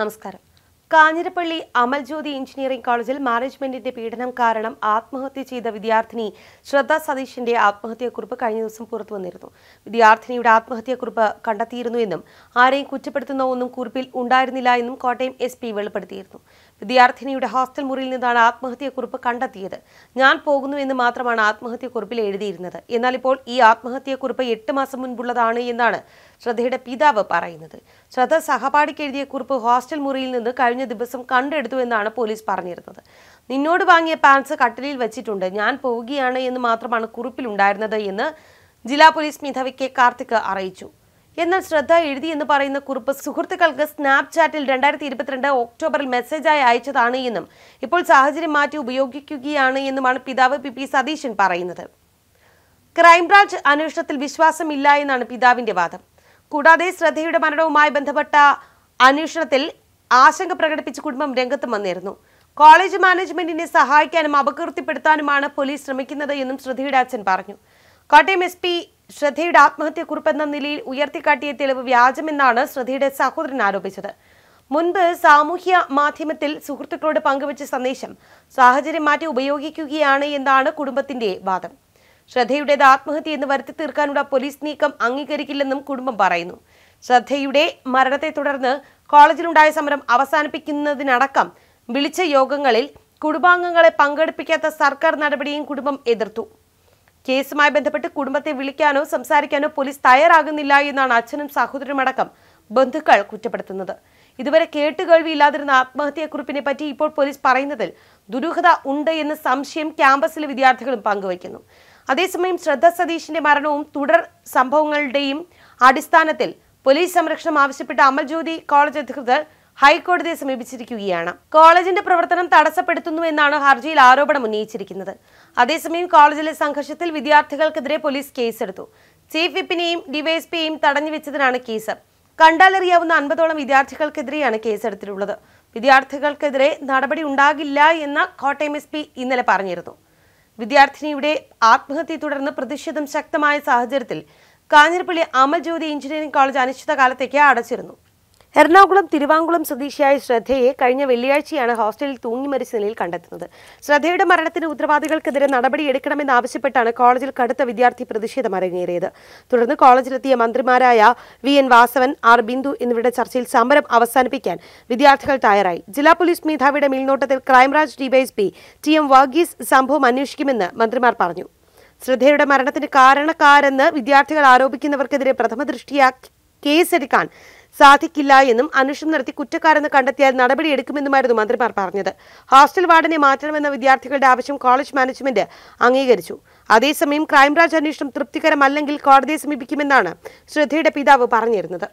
നമസ്കാരം കാഞ്ഞിരപ്പള്ളി അമൽജ്യോതി എഞ്ചിനീയറിംഗ് കോളേജിൽ മാനേജ്മെന്റിന്റെ പീഡനം കാരണം ആത്മഹത്യ ചെയ്ത വിദ്യാർത്ഥിനി ശ്രദ്ധ സതീഷിന്റെ ആത്മഹത്യാക്കുറിപ്പ് കഴിഞ്ഞ ദിവസം പുറത്തു വന്നിരുന്നു വിദ്യാർത്ഥിനിയുടെ ആത്മഹത്യാക്കുറിപ്പ് കണ്ടെത്തിയിരുന്നുവെന്നും ആരെയും കുറ്റപ്പെടുത്തുന്ന ഒന്നും കുറിപ്പിൽ ഉണ്ടായിരുന്നില്ല എന്നും കോട്ടയം എസ് വെളിപ്പെടുത്തിയിരുന്നു വിദ്യാർത്ഥിനിയുടെ ഹോസ്റ്റൽ മുറിയിൽ നിന്നാണ് ആത്മഹത്യക്കുറിപ്പ് കണ്ടെത്തിയത് ഞാൻ എന്ന് മാത്രമാണ് ആത്മഹത്യക്കുറിപ്പിൽ എഴുതിയിരുന്നത് എന്നാൽ ഇപ്പോൾ ഈ ആത്മഹത്യക്കുറിപ്പ് എട്ട് മാസം മുൻപുള്ളതാണ് എന്നാണ് ശ്രദ്ധയുടെ പിതാവ് പറയുന്നത് ശ്രദ്ധ സഹപാഠിക്ക് എഴുതിയ കുറിപ്പ് ഹോസ്റ്റൽ മുറിയിൽ നിന്ന് കഴിഞ്ഞ ദിവസം കണ്ടെടുത്തു എന്നാണ് പോലീസ് പറഞ്ഞിരുന്നത് നിന്നോട് വാങ്ങിയ പാൻസ് കട്ടിലിൽ വെച്ചിട്ടുണ്ട് ഞാൻ പോവുകയാണ് എന്ന് മാത്രമാണ് കുറിപ്പിലുണ്ടായിരുന്നത് എന്ന് ജില്ലാ പോലീസ് മേധാവി കെ കാർത്തിക് അറിയിച്ചു എന്നാൽ ശ്രദ്ധ എഴുതി എന്ന് പറയുന്ന കുറിപ്പ് സുഹൃത്തുക്കൾക്ക് സ്നാപ്ചാറ്റിൽ രണ്ടായിരത്തി ഇരുപത്തിരണ്ട് ഒക്ടോബറിൽ മെസ്സേജായി അയച്ചതാണ് എന്നും ഇപ്പോൾ സാഹചര്യം മാറ്റി ഉപയോഗിക്കുകയാണ് എന്നുമാണ് പിതാവ് പി പി സതീശൻ പറയുന്നത് ക്രൈംബ്രാഞ്ച് അന്വേഷണത്തിൽ വിശ്വാസമില്ല എന്നാണ് പിതാവിന്റെ വാദം കൂടാതെ ശ്രദ്ധയുടെ മരണവുമായി ബന്ധപ്പെട്ട അന്വേഷണത്തിൽ ആശങ്ക പ്രകടിപ്പിച്ച് കുടുംബം രംഗത്തും വന്നിരുന്നു കോളേജ് മാനേജ്മെന്റിനെ സഹായിക്കാനും അപകീർത്തിപ്പെടുത്താനുമാണ് പോലീസ് ശ്രമിക്കുന്നത് എന്നും ശ്രദ്ധയുടെ അച്ഛൻ പറഞ്ഞു കോട്ടയം എസ് പി ശ്രദ്ധയുടെ ആത്മഹത്യക്കുറിപ്പെന്ന നിലയിൽ ഉയർത്തിക്കാട്ടിയ തെളിവ് വ്യാജമെന്നാണ് ശ്രദ്ധയുടെ സഹോദരൻ ആരോപിച്ചത് മുൻപ് സാമൂഹ്യ മാധ്യമത്തിൽ സുഹൃത്തുക്കളോട് പങ്കുവച്ച സന്ദേശം സാഹചര്യം മാറ്റി ഉപയോഗിക്കുകയാണ് എന്നാണ് കുടുംബത്തിന്റെ വാദം ശ്രദ്ധയുടേത് ആത്മഹത്യ എന്ന് വരുത്തി തീർക്കാനുള്ള പോലീസ് നീക്കം അംഗീകരിക്കില്ലെന്നും കുടുംബം പറയുന്നു ശ്രദ്ധയുടെ മരണത്തെ തുടർന്ന് കോളേജിലുണ്ടായ സമരം അവസാനിപ്പിക്കുന്നതിനടക്കം വിളിച്ച യോഗങ്ങളിൽ കുടുംബാംഗങ്ങളെ പങ്കെടുപ്പിക്കാത്ത സർക്കാർ നടപടിയും കുടുംബം എതിർത്തു കേസുമായി ബന്ധപ്പെട്ട് കുടുംബത്തെ വിളിക്കാനോ സംസാരിക്കാനോ പോലീസ് തയ്യാറാകുന്നില്ല എന്നാണ് അച്ഛനും സഹോദരനുമടക്കം ബന്ധുക്കൾ കുറ്റപ്പെടുത്തുന്നത് ഇതുവരെ കേട്ടുകേൾവിയില്ലാതിരുന്ന ആത്മഹത്യാക്കുറിപ്പിനെ പറ്റി ഇപ്പോൾ പോലീസ് പറയുന്നതിൽ ദുരൂഹത ഉണ്ട് എന്ന സംശയം ക്യാമ്പസിലെ വിദ്യാർത്ഥികളും പങ്കുവയ്ക്കുന്നു അതേസമയം ശ്രദ്ധ സതീഷിന്റെ മരണവും തുടർ സംഭവങ്ങളുടെയും അടിസ്ഥാനത്തിൽ പോലീസ് സംരക്ഷണം ആവശ്യപ്പെട്ട അമൽജ്യോതി കോളേജ് അധികൃതർ ഹൈക്കോടതിയെ സമീപിച്ചിരിക്കുകയാണ് കോളേജിന്റെ പ്രവർത്തനം തടസ്സപ്പെടുത്തുന്നു എന്നാണ് ഹർജിയിൽ ആരോപണം ഉന്നയിച്ചിരിക്കുന്നത് അതേസമയം കോളേജിലെ സംഘർഷത്തിൽ വിദ്യാർത്ഥികൾക്കെതിരെ പോലീസ് കേസെടുത്തു ചീഫ് വിപ്പിനെയും ഡിവൈഎസ്പിയെയും തടഞ്ഞു വെച്ചതിനാണ് കേസ് കണ്ടാലറിയാവുന്ന അൻപതോളം വിദ്യാർത്ഥികൾക്കെതിരെയാണ് കേസെടുത്തിട്ടുള്ളത് വിദ്യാർത്ഥികൾക്കെതിരെ നടപടി ഉണ്ടാകില്ല എന്ന് കോട്ടയം എസ് പി ഇന്നലെ പറഞ്ഞിരുന്നു വിദ്യാർത്ഥിനിയുടെ ആത്മഹത്യയെ തുടർന്ന് പ്രതിഷേധം ശക്തമായ സാഹചര്യത്തിൽ കാഞ്ഞിരപ്പള്ളി അമൽ ജ്യോതി എഞ്ചിനീയറിംഗ് കോളേജ് അനിശ്ചിതകാലത്തേക്ക് അടച്ചിരുന്നു എറണാകുളം തിരുവാങ്കുളം സ്വദേശിയായ ശ്രദ്ധയെ കഴിഞ്ഞ വെള്ളിയാഴ്ചയാണ് ഹോസ്റ്റലിൽ തൂങ്ങി മരിച്ച നിലയിൽ കണ്ടെത്തുന്നത് ശ്രദ്ധയുടെ മരണത്തിന് ഉത്തരവാദികൾക്കെതിരെ നടപടിയെടുക്കണമെന്നാവശ്യപ്പെട്ടാണ് കോളേജിൽ കടുത്ത വിദ്യാർത്ഥി പ്രതിഷേധം അരങ്ങേറിയത് തുടർന്ന് കോളേജിലെത്തിയ മന്ത്രിമാരായ V N Vasavan R Bindu എന്നിവരുടെ ചർച്ചയിൽ സമരം അവസാനിപ്പിക്കാൻ വിദ്യാർത്ഥികൾ തയ്യാറായി ജില്ലാ പോലീസ് മേധാവിയുടെ മേൽനോട്ടത്തിൽ crime branch DYSP T M Varghese സംഭവം അന്വേഷിക്കുമെന്ന് മന്ത്രിമാർ പറഞ്ഞു ശ്രദ്ധയുടെ മരണത്തിന് കാരണക്കാരെന്ന് വിദ്യാർത്ഥികൾ ആരോപിക്കുന്നവർക്കെതിരെ പ്രഥമ ദൃഷ്ടിയാ കേസെടുക്കാൻ സാധിക്കില്ല എന്നും അന്വേഷണം നടത്തി കുറ്റക്കാരെന്ന് കണ്ടെത്തിയാൽ നടപടിയെടുക്കുമെന്നുമായിരുന്നു മന്ത്രിമാർ പറഞ്ഞത് ഹോസ്റ്റൽ വാർഡിനെ മാറ്റണമെന്ന വിദ്യാർത്ഥികളുടെ ആവശ്യം കോളേജ് മാനേജ്മെന്റ് അംഗീകരിച്ചു അതേസമയം ക്രൈംബ്രാഞ്ച് അന്വേഷണം തൃപ്തികരമല്ലെങ്കിൽ കോടതിയെ സമീപിക്കുമെന്നാണ് ശ്രദ്ധയുടെ പിതാവ് പറഞ്ഞിരുന്നത്